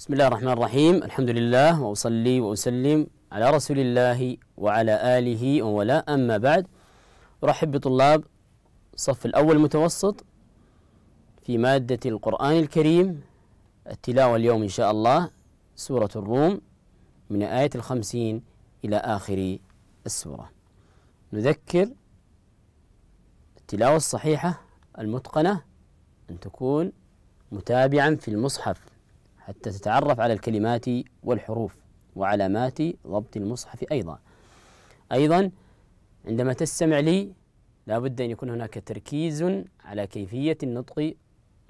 بسم الله الرحمن الرحيم الحمد لله وأصلي وأسلم على رسول الله وعلى آله ولا أما بعد أرحب بطلاب الصف الأول المتوسط في مادة القرآن الكريم التلاوة اليوم إن شاء الله سورة الروم من آية الخمسين إلى آخر السورة نذكر التلاوة الصحيحة المتقنة أن تكون متابعا في المصحف حتى تتعرف على الكلمات والحروف وعلامات ضبط المصحف أيضا أيضا عندما تستمع لي لا بد أن يكون هناك تركيز على كيفية النطق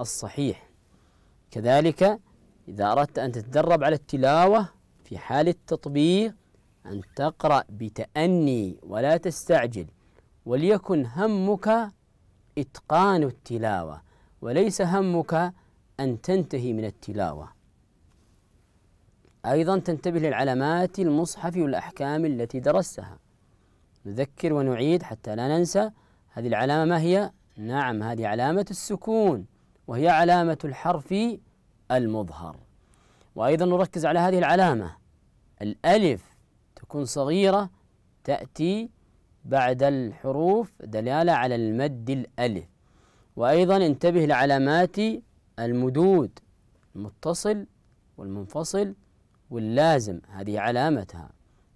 الصحيح كذلك إذا أردت أن تتدرب على التلاوة في حال التطبيق أن تقرأ بتأني ولا تستعجل وليكن همك إتقان التلاوة وليس همك أن تنتهي من التلاوة أيضا تنتبه للعلامات المصحف والأحكام التي درستها نذكر ونعيد حتى لا ننسى هذه العلامة ما هي؟ نعم هذه علامة السكون وهي علامة الحرف المظهر وأيضا نركز على هذه العلامة الألف تكون صغيرة تأتي بعد الحروف دلالة على المد الألف وأيضا انتبه لعلامات المدود المتصل والمنفصل واللازم هذه علامتها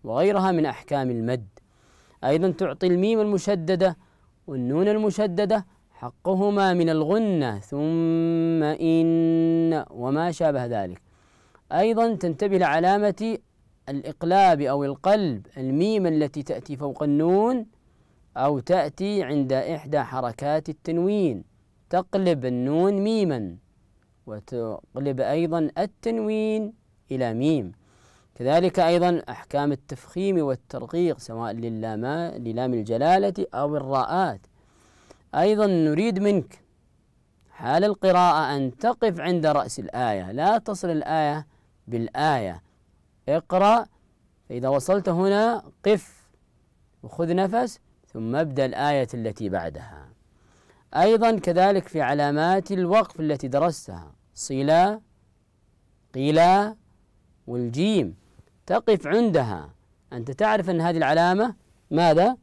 وغيرها من أحكام المد أيضا تعطي الميم المشددة والنون المشددة حقهما من الغنة ثم إن وما شابه ذلك أيضا تنتبه لعلامة الإقلاب أو القلب الميم التي تأتي فوق النون أو تأتي عند إحدى حركات التنوين تقلب النون ميما وتقلب أيضا التنوين إلى ميم كذلك أيضا أحكام التفخيم والترقيق سواء للام للام الجلالة أو الراءات أيضا نريد منك حال القراءة أن تقف عند رأس الآية لا تصل الآية بالآية اقرأ فإذا وصلت هنا قف وخذ نفس ثم ابدأ الآية التي بعدها أيضا كذلك في علامات الوقف التي درستها صلة قيلة والجيم تقف عندها أنت تعرف أن هذه العلامة ماذا؟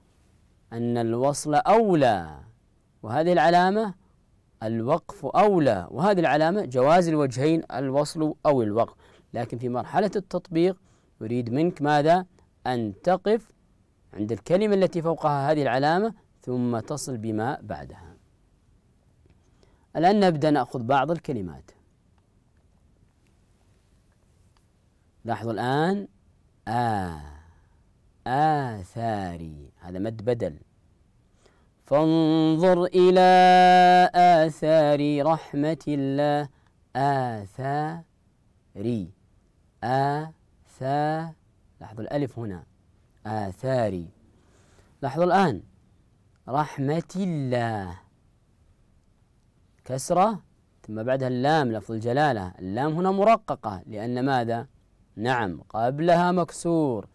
أن الوصل أولى وهذه العلامة الوقف أولى وهذه العلامة جواز الوجهين الوصل أو الوقف لكن في مرحلة التطبيق يريد منك ماذا؟ أن تقف عند الكلمة التي فوقها هذه العلامة ثم تصل بما بعدها الآن نبدأ نأخذ بعض الكلمات لاحظوا الآن آ آثاري هذا مد بدل فانظر إلى آثار رحمة الله آثاري آثا لاحظوا الألف هنا آثاري لاحظوا الآن رحمة الله كسرة ثم بعدها اللام لفظ الجلالة اللام هنا مرققة لأن ماذا؟ نعم قبلها مكسور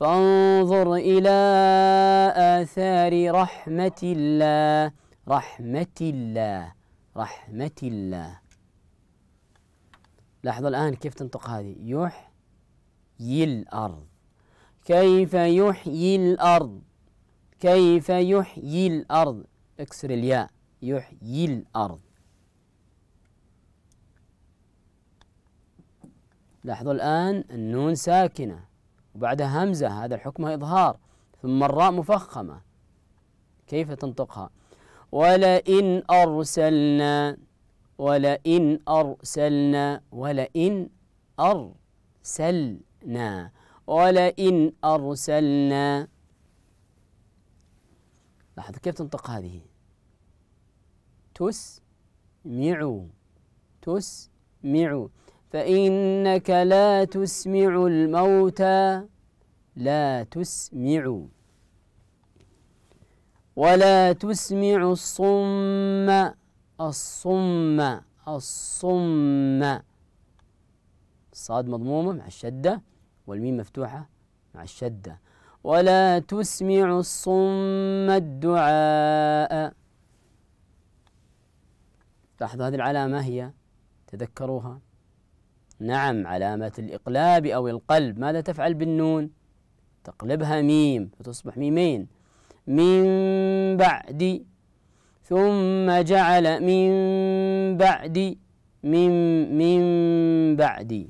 فانظر إلى آثار رحمة الله رحمة الله رحمة الله لاحظ الآن كيف تنطق هذه يحيي الأرض كيف يحيي الأرض كيف يحيي الأرض اكسر الياء يحيي الأرض لاحظوا الآن النون ساكنة وبعدها همزة هذا الحكم إظهار ثم الراء مفخمة كيف تنطقها ولئن أرسلنا ولئن أرسلنا ولئن أرسلنا ولئن أرسلنا لاحظ كيف تنطق هذه تسمعوا تسمعوا فإنك لا تسمع الموتى لا تسمع ولا تسمع الصم الصم الصم الصاد مضمومة مع الشدة والميم مفتوحة مع الشدة ولا تسمع الصم الدعاء لاحظوا هذه العلامة هي تذكروها نعم علامة الإقلاب أو القلب ماذا تفعل بالنون تقلبها ميم فتصبح ميمين من بعد ثم جعل من بعد من من بعد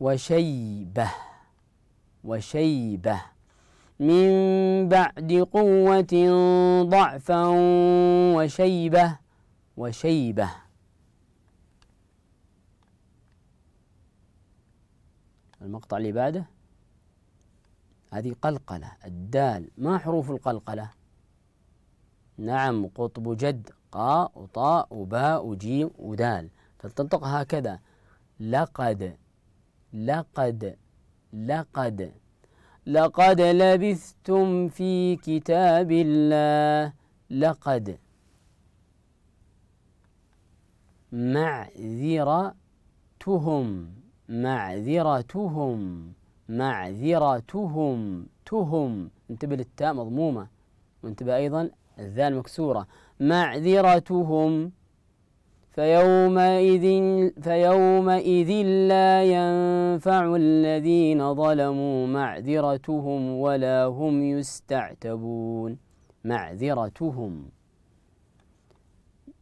وشيبة وشيبة من بعد قوة ضعفا وشيبة وشيبة المقطع اللي بعده هذه قلقلة الدال ما حروف القلقلة نعم قطب جد قاء وطاء وباء وجيم ودال فتنطق هكذا لقد لقد لقد لقد لبثتم في كتاب الله لقد معذرتهم معذرتهم معذرتهم تهم انتبه للتاء مضمومة وانتبه أيضا الذال المكسورة معذرتهم فيومئذ فيومئذ لا ينفع الذين ظلموا معذرتهم ولا هم يستعتبون معذرتهم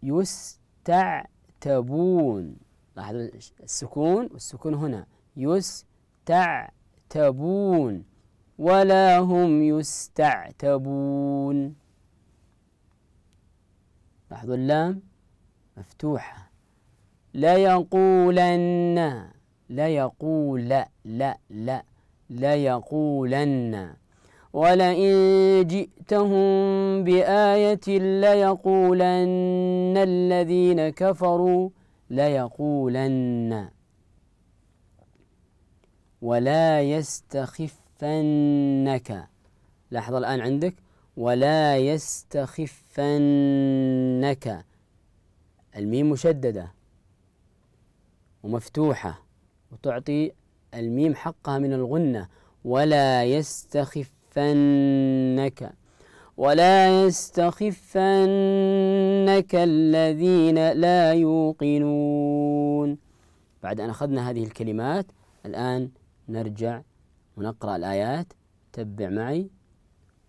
يستعتبون لاحظوا السكون والسكون هنا يستعتبون ولا هم يستعتبون لاحظوا اللام مفتوحة لا يقولن لا يقول لا لا لا, يقولن ولئن جئتهم بآية ليقولن الذين كفروا ليقولن ولا يستخفنك لاحظ الآن عندك ولا يستخفنك الميم مشددة ومفتوحة وتعطي الميم حقها من الغنة ولا يستخفنك ولا يستخفنك الذين لا يوقنون بعد أن أخذنا هذه الكلمات الآن نرجع ونقرأ الآيات تبع معي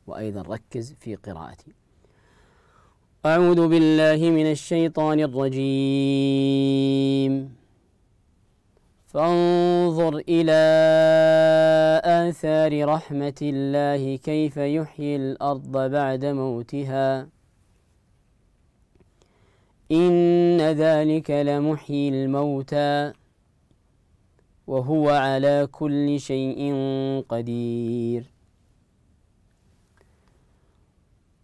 وأيضا ركز في قراءتي أعوذ بالله من الشيطان الرجيم فانظر إلى آثار رحمة الله كيف يحيي الأرض بعد موتها إن ذلك لمحيي الموتى وهو على كل شيء قدير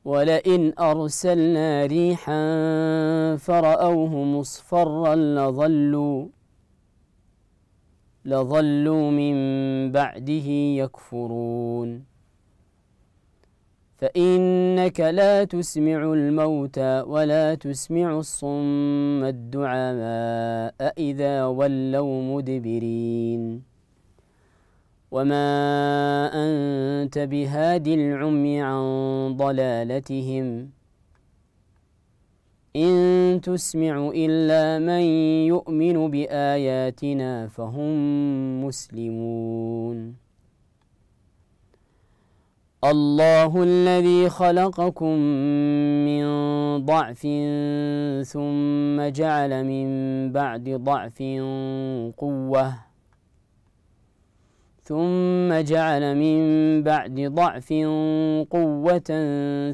ولئن أرسلنا ريحا فرأوه مصفرا لظلوا لظلوا من بعده يكفرون فإنك لا تسمع الموتى ولا تسمع الصم الدعاء إذا ولوا مدبرين وما أنت بهاد العمي عن ضلالتهم ۖ إن تسمع إلا من يؤمن بآياتنا فهم مسلمون الله الذي خلقكم من ضعف ثم جعل من بعد ضعف قوه ثم جعل من بعد ضعف قوة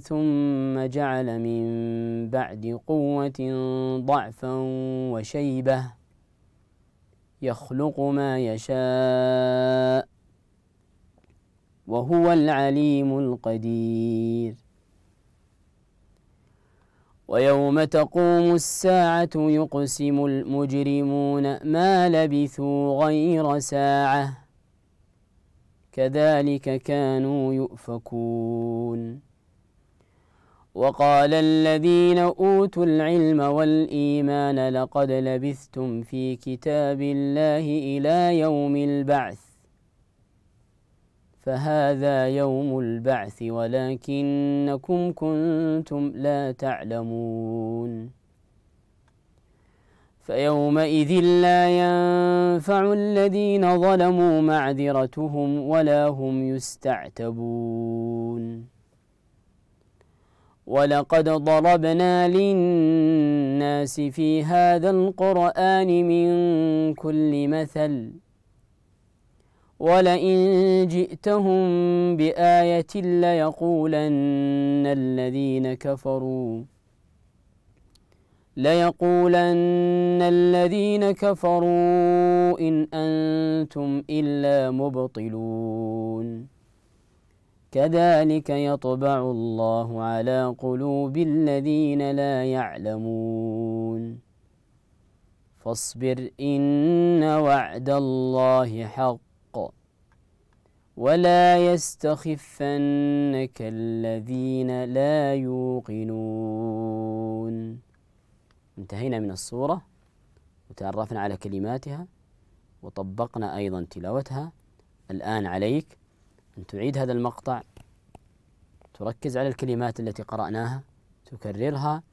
ثم جعل من بعد قوة ضعفا وشيبة يخلق ما يشاء وهو العليم القدير ويوم تقوم الساعة يقسم المجرمون ما لبثوا غير ساعة كذلك كانوا يؤفكون وقال الذين اوتوا العلم والايمان لقد لبثتم في كتاب الله الى يوم البعث فهذا يوم البعث ولكنكم كنتم لا تعلمون فيومئذ لا ينفع الذين ظلموا معذرتهم ولا هم يستعتبون ولقد ضربنا للناس في هذا القرآن من كل مثل ولئن جئتهم بآية ليقولن الذين كفروا ليقولن الذين كفروا إن أنتم إلا مبطلون كذلك يطبع الله على قلوب الذين لا يعلمون فاصبر إن وعد الله حق ولا يستخفنك الذين لا يوقنون انتهينا من الصورة وتعرفنا على كلماتها وطبقنا أيضا تلاوتها الآن عليك أن تعيد هذا المقطع تركز على الكلمات التي قرأناها تكررها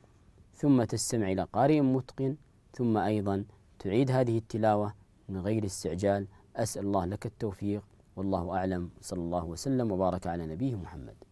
ثم تستمع إلى قارئ متقن ثم أيضا تعيد هذه التلاوة من غير استعجال أسأل الله لك التوفيق والله أعلم صلى الله وسلم وبارك على نبيه محمد